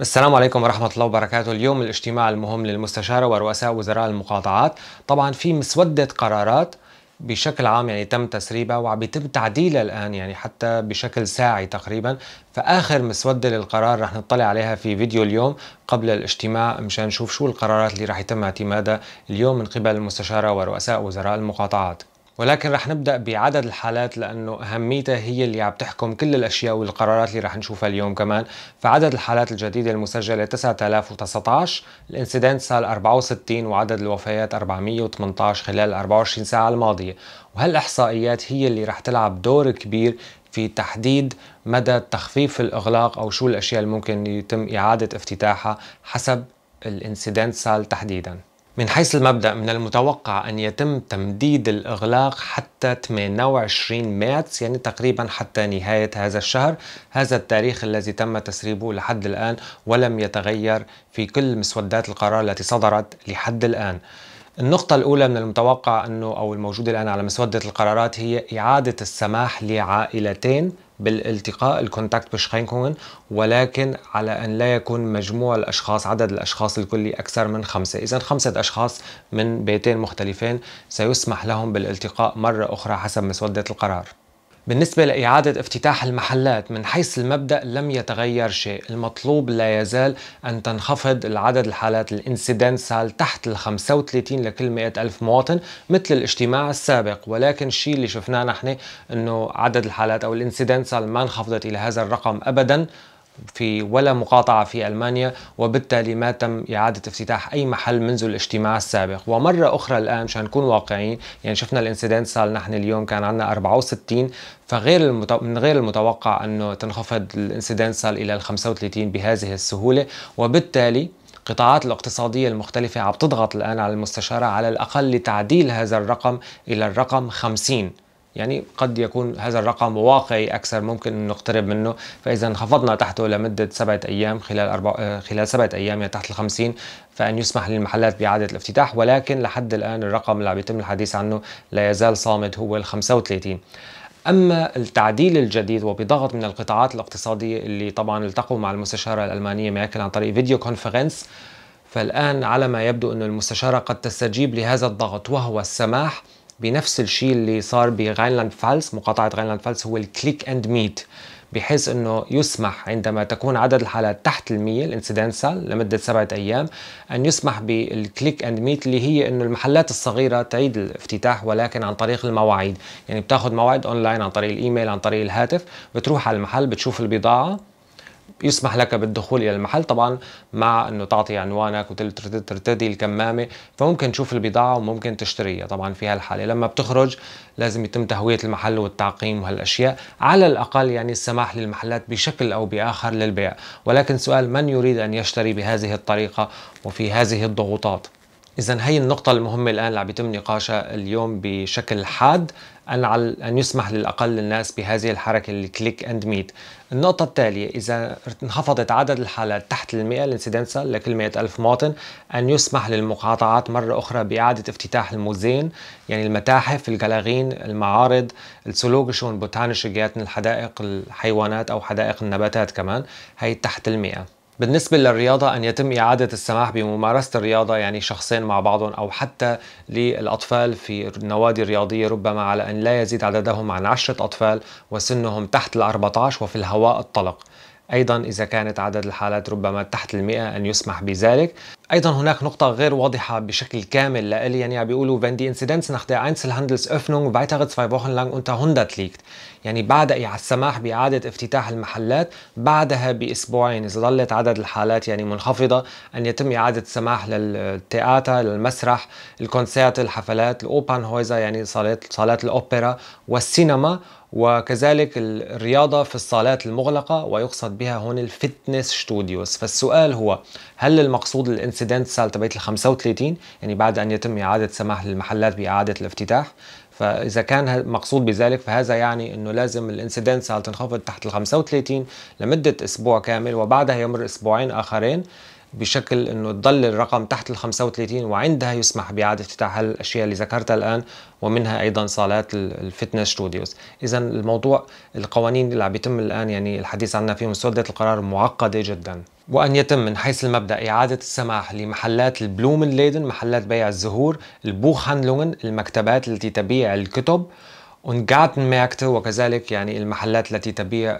السلام عليكم ورحمة الله وبركاته اليوم الاجتماع المهم للمستشارة ورؤساء وزراء المقاطعات طبعا في مسودة قرارات بشكل عام يعني تم تسريبها وعم يتم تعديلها الآن يعني حتى بشكل ساعي تقريبا فآخر مسودة للقرار رح نطلع عليها في فيديو اليوم قبل الاجتماع مشان نشوف شو القرارات اللي رح يتم اعتمادها اليوم من قبل المستشارة ورؤساء وزراء المقاطعات ولكن رح نبدا بعدد الحالات لانه اهميتها هي اللي عم تحكم كل الاشياء والقرارات اللي رح نشوفها اليوم كمان فعدد الحالات الجديده المسجله 9019 الانسيدنت صار 64 وعدد الوفيات 418 خلال 24 ساعه الماضيه وهالاحصائيات هي اللي رح تلعب دور كبير في تحديد مدى تخفيف الاغلاق او شو الاشياء اللي ممكن يتم اعاده افتتاحها حسب الانسيدنت سال تحديدا من حيث المبدأ من المتوقع أن يتم تمديد الإغلاق حتى 28 مارس يعني تقريبا حتى نهاية هذا الشهر هذا التاريخ الذي تم تسريبه لحد الآن ولم يتغير في كل مسودات القرار التي صدرت لحد الآن النقطة الأولى من المتوقع أنه أو الموجودة الآن على مسودة القرارات هي إعادة السماح لعائلتين بالالتقاء الكونتاكت بشخينكونن ولكن على أن لا يكون مجموع الأشخاص عدد الأشخاص الكلي أكثر من خمسة إذا خمسة أشخاص من بيتين مختلفين سيسمح لهم بالالتقاء مرة أخرى حسب مسودة القرار بالنسبة لإعادة افتتاح المحلات من حيث المبدأ لم يتغير شيء المطلوب لا يزال أن تنخفض العدد الحالات الانسيدنسال تحت ال 35 لكل 100 ألف مواطن مثل الاجتماع السابق ولكن الشيء اللي شفناه نحن أنه عدد الحالات أو الانسيدنسال ما انخفضت إلى هذا الرقم أبدا في ولا مقاطعة في ألمانيا وبالتالي ما تم إعادة افتتاح أي محل منذ الاجتماع السابق ومرة أخرى الآن مشان نكون واقعيين يعني شفنا الانسيدنت صار نحن اليوم كان عندنا 64 فغير المتو... من غير المتوقع أنه تنخفض الانسيدنت صار إلى ال 35 بهذه السهولة وبالتالي القطاعات الاقتصادية المختلفة عم تضغط الآن على المستشارة على الأقل لتعديل هذا الرقم إلى الرقم 50 يعني قد يكون هذا الرقم واقعي أكثر ممكن نقترب منه فإذا انخفضنا تحته لمدة سبعة أيام خلال أربع آه، خلال سبعة أيام يعني تحت ال 50 فأن يسمح للمحلات بإعادة الافتتاح ولكن لحد الآن الرقم اللي عم يتم الحديث عنه لا يزال صامت هو ال 35 أما التعديل الجديد وبضغط من القطاعات الاقتصادية اللي طبعا التقوا مع المستشارة الألمانية ماكل عن طريق فيديو كونفرنس فالآن على ما يبدو أن المستشارة قد تستجيب لهذا الضغط وهو السماح بنفس الشيء اللي صار بغايلاند فالس مقاطعة غايلاند فالس هو الكليك اند ميت بحيث انه يسمح عندما تكون عدد الحالات تحت المية الانسيدنسال لمدة سبعة ايام ان يسمح بالكليك اند ميت اللي هي انه المحلات الصغيرة تعيد الافتتاح ولكن عن طريق المواعيد يعني بتاخذ موعد اونلاين عن طريق الايميل عن طريق الهاتف بتروح على المحل بتشوف البضاعة يسمح لك بالدخول الى المحل طبعا مع انه تعطي عنوانك وترتدي الكمامه فممكن تشوف البضاعه وممكن تشتريها طبعا في هالحاله لما بتخرج لازم يتم تهويه المحل والتعقيم وهالاشياء على الاقل يعني السماح للمحلات بشكل او باخر للبيع ولكن سؤال من يريد ان يشتري بهذه الطريقه وفي هذه الضغوطات إذا هي النقطة المهمة الآن اللي عم يتم نقاشها اليوم بشكل حاد أن على أن يسمح للأقل للناس بهذه الحركة الكليك أند ميت. النقطة التالية إذا انخفضت عدد الحالات تحت ال 100 الانسيدنسا لكل 100 ألف مواطن أن يسمح للمقاطعات مرة أخرى بإعادة افتتاح الموزين يعني المتاحف، الجلاغين، المعارض، السلوكشون، بوتانيش الحدائق الحيوانات أو حدائق النباتات كمان هي تحت ال 100. بالنسبة للرياضة أن يتم إعادة السماح بممارسة الرياضة يعني شخصين مع بعضهم أو حتى للأطفال في النوادي الرياضية ربما على أن لا يزيد عددهم عن عشرة أطفال وسنهم تحت ال14 وفي الهواء الطلق أيضا إذا كانت عدد الحالات ربما تحت المئة أن يسمح بذلك ايضا هناك نقطه غير واضحه بشكل كامل لإلي يعني بيقولوا wenn die Inzidenz nach der Einzelhandelsöffnung weitere zwei Wochen lang unter 100 liegt يعني بعد إيه، على السماح بإعادة افتتاح المحلات بعدها بأسبوعين إذا ظلت عدد الحالات يعني منخفضة أن يتم إعادة السماح للتياتر للمسرح الكونسيرت الحفلات الأوبن هويزا يعني صالات صالات الأوبرا والسينما وكذلك الرياضة في الصالات المغلقة ويقصد بها هون الفتنس ستوديوز فالسؤال هو هل المقصود الانسداد اكسيدنت سال تبعت ال 35 يعني بعد ان يتم اعاده سماح للمحلات باعاده الافتتاح فاذا كان مقصود بذلك فهذا يعني انه لازم الانسيدنس سال تنخفض تحت ال 35 لمده اسبوع كامل وبعدها يمر اسبوعين اخرين بشكل انه تضل الرقم تحت ال 35 وعندها يسمح باعاده افتتاح الاشياء اللي ذكرتها الان ومنها ايضا صالات الفتنس ستوديوز اذا الموضوع القوانين اللي عم بيتم الان يعني الحديث عنها في مسوده القرار معقده جدا وأن يتم من حيث المبدأ إعادة السماح لمحلات البلوم ليدن محلات بيع الزهور البوخهاندلungen المكتبات التي تبيع الكتب Gartenmärkte وكذلك يعني المحلات التي تبيع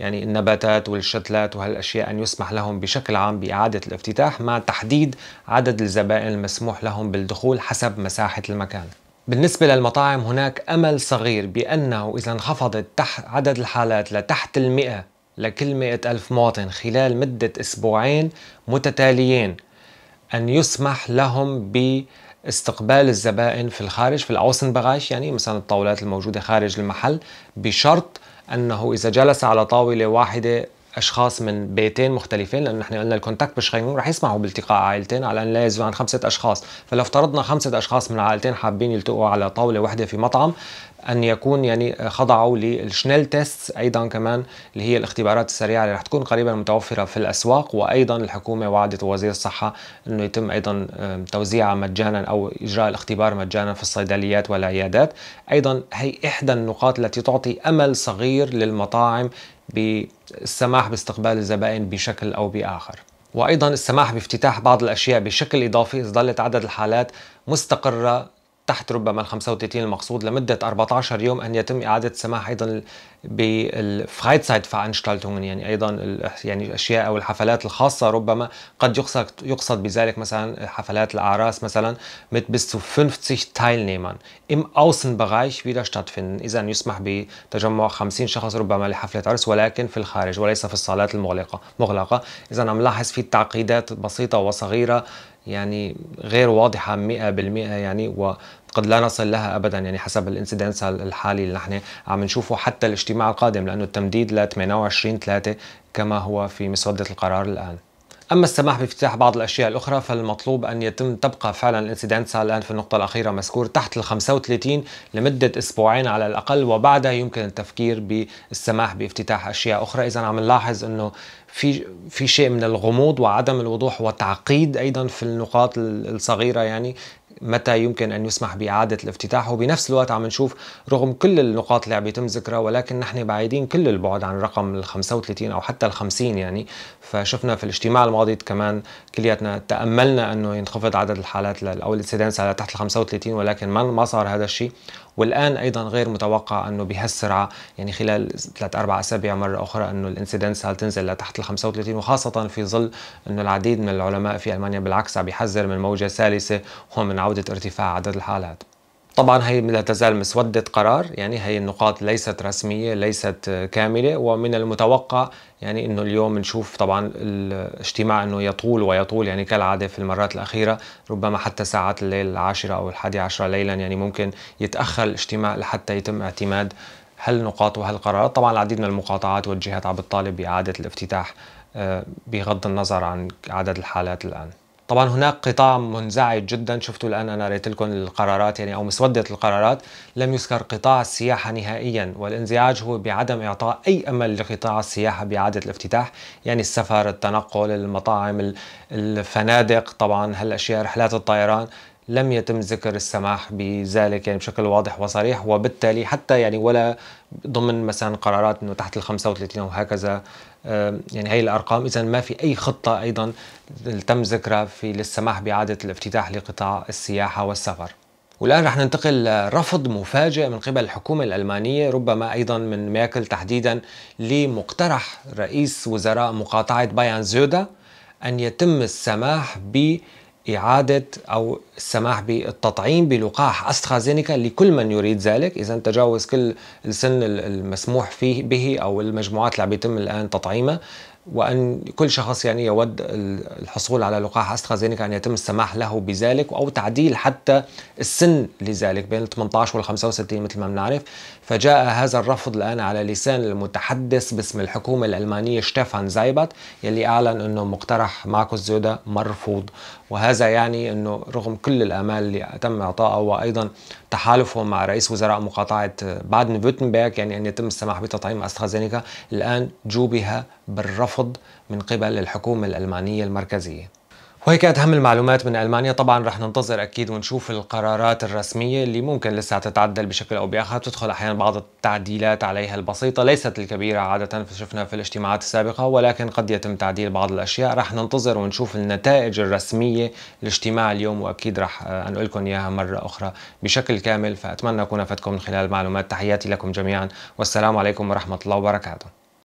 يعني النباتات والشتلات وهالاشياء ان يسمح لهم بشكل عام باعاده الافتتاح مع تحديد عدد الزبائن المسموح لهم بالدخول حسب مساحه المكان. بالنسبة للمطاعم هناك أمل صغير بأنه إذا انخفضت تح عدد الحالات لتحت المئة لكل مئة ألف مواطن خلال مدة أسبوعين متتاليين أن يسمح لهم باستقبال الزبائن في الخارج في الأوسن بغاش يعني مثلا الطاولات الموجودة خارج المحل بشرط أنه إذا جلس على طاولة واحدة اشخاص من بيتين مختلفين لانه نحن قلنا الكونتاكت خيمون رح يسمحوا بالتقاء عائلتين على ان لا يزيدوا عن خمسه اشخاص، فلو افترضنا خمسه اشخاص من عائلتين حابين يلتقوا على طاوله واحده في مطعم ان يكون يعني خضعوا للشنيل تيست ايضا كمان اللي هي الاختبارات السريعه اللي رح تكون قريبا متوفره في الاسواق وايضا الحكومه وعدت وزير الصحه انه يتم ايضا توزيعها مجانا او اجراء الاختبار مجانا في الصيدليات والعيادات ايضا هي احدى النقاط التي تعطي امل صغير للمطاعم بالسماح باستقبال الزبائن بشكل او باخر وايضا السماح بافتتاح بعض الاشياء بشكل اضافي اذا ظلت عدد الحالات مستقره تحت ربما ال 35 المقصود لمدة 14 يوم أن يتم إعادة السماح أيضا بالفرايتسايد فانشتالتونغن يعني أيضا يعني الأشياء أو الحفلات الخاصة ربما قد يقصد يقصد بذلك مثلا حفلات الأعراس مثلا مت بس 50 50 ام im Außenbereich wieder stattfinden إذا يسمح بتجمع 50 شخص ربما لحفلة عرس ولكن في الخارج وليس في الصالات المغلقة مغلقة إذا نلاحظ في تعقيدات بسيطة وصغيرة يعني غير واضحة 100% يعني وقد لا نصل لها أبدا يعني حسب الانسيدنس الحالي اللي نحن عم نشوفه حتى الاجتماع القادم لأنه التمديد ل 28 3 كما هو في مسودة القرار الآن أما السماح بافتتاح بعض الأشياء الأخرى فالمطلوب أن يتم تبقى فعلا الانسيدنسا الآن في النقطة الأخيرة مذكور تحت ال 35 لمدة أسبوعين على الأقل وبعدها يمكن التفكير بالسماح بافتتاح أشياء أخرى إذا عم نلاحظ أنه في في شيء من الغموض وعدم الوضوح وتعقيد ايضا في النقاط الصغيره يعني متى يمكن أن يسمح بإعادة الافتتاح وبنفس الوقت عم نشوف رغم كل النقاط اللي عم يتم ذكرها ولكن نحن بعيدين كل البعد عن رقم ال 35 أو حتى ال 50 يعني فشفنا في الاجتماع الماضي كمان كلياتنا تأملنا أنه ينخفض عدد الحالات أو الانسيدنس على تحت ال 35 ولكن ما صار هذا الشيء والان ايضا غير متوقع انه بهالسرعه يعني خلال ثلاث اربع اسابيع مره اخرى انه الانسيدنس تنزل لتحت ال 35 وخاصه في ظل انه العديد من العلماء في المانيا بالعكس عم بيحذر من موجه ثالثه ومن عوده ارتفاع عدد الحالات طبعا هي لا تزال مسودة قرار يعني هي النقاط ليست رسمية ليست كاملة ومن المتوقع يعني انه اليوم نشوف طبعا الاجتماع انه يطول ويطول يعني كالعادة في المرات الأخيرة ربما حتى ساعات الليل العاشرة أو الحادي عشرة ليلا يعني ممكن يتأخر الاجتماع لحتى يتم اعتماد هالنقاط وهالقرارات طبعا العديد من المقاطعات والجهات عم بتطالب بإعادة الافتتاح آه، بغض النظر عن عدد الحالات الآن طبعا هناك قطاع منزعج جدا شفتوا الان انا ريت لكم القرارات يعني او مسوده القرارات لم يذكر قطاع السياحه نهائيا والانزعاج هو بعدم اعطاء اي امل لقطاع السياحه باعاده الافتتاح يعني السفر التنقل المطاعم الفنادق طبعا هالاشياء رحلات الطيران لم يتم ذكر السماح بذلك يعني بشكل واضح وصريح وبالتالي حتى يعني ولا ضمن مثلا قرارات انه تحت ال 35 وهكذا آه، يعني هي الارقام اذا ما في اي خطه ايضا تم ذكرها في للسماح باعاده الافتتاح لقطاع السياحه والسفر. والآن رح ننتقل لرفض مفاجئ من قبل الحكومة الألمانية ربما أيضا من ميركل تحديدا لمقترح رئيس وزراء مقاطعة بايان زودا أن يتم السماح ب إعادة أو السماح بالتطعيم بلقاح أسترازينيكا لكل من يريد ذلك إذا تجاوز كل السن المسموح فيه به أو المجموعات اللي عم يتم الآن تطعيمها وأن كل شخص يعني يود الحصول على لقاح أسترازينيكا أن يتم السماح له بذلك أو تعديل حتى السن لذلك بين ال 18 وال 65 مثل ما بنعرف فجاء هذا الرفض الآن على لسان المتحدث باسم الحكومة الألمانية شتيفان زايبات يلي أعلن أنه مقترح ماركوس زودا مرفوض وهذا يعني أنه رغم كل الآمال اللي تم إعطائها وأيضا تحالفه مع رئيس وزراء مقاطعة بادن فوتنبرغ يعني أن يتم السماح بتطعيم أسترازينيكا الآن جوبها بالرفض من قبل الحكومة الألمانية المركزية وهي كانت أهم المعلومات من ألمانيا طبعا رح ننتظر أكيد ونشوف القرارات الرسمية اللي ممكن لسه تتعدل بشكل أو بآخر تدخل أحيانا بعض التعديلات عليها البسيطة ليست الكبيرة عادة شفنا في الاجتماعات السابقة ولكن قد يتم تعديل بعض الأشياء رح ننتظر ونشوف النتائج الرسمية الاجتماع اليوم وأكيد رح أنقل لكم إياها مرة أخرى بشكل كامل فأتمنى أكون أفدكم من خلال المعلومات تحياتي لكم جميعا والسلام عليكم ورحمة الله وبركاته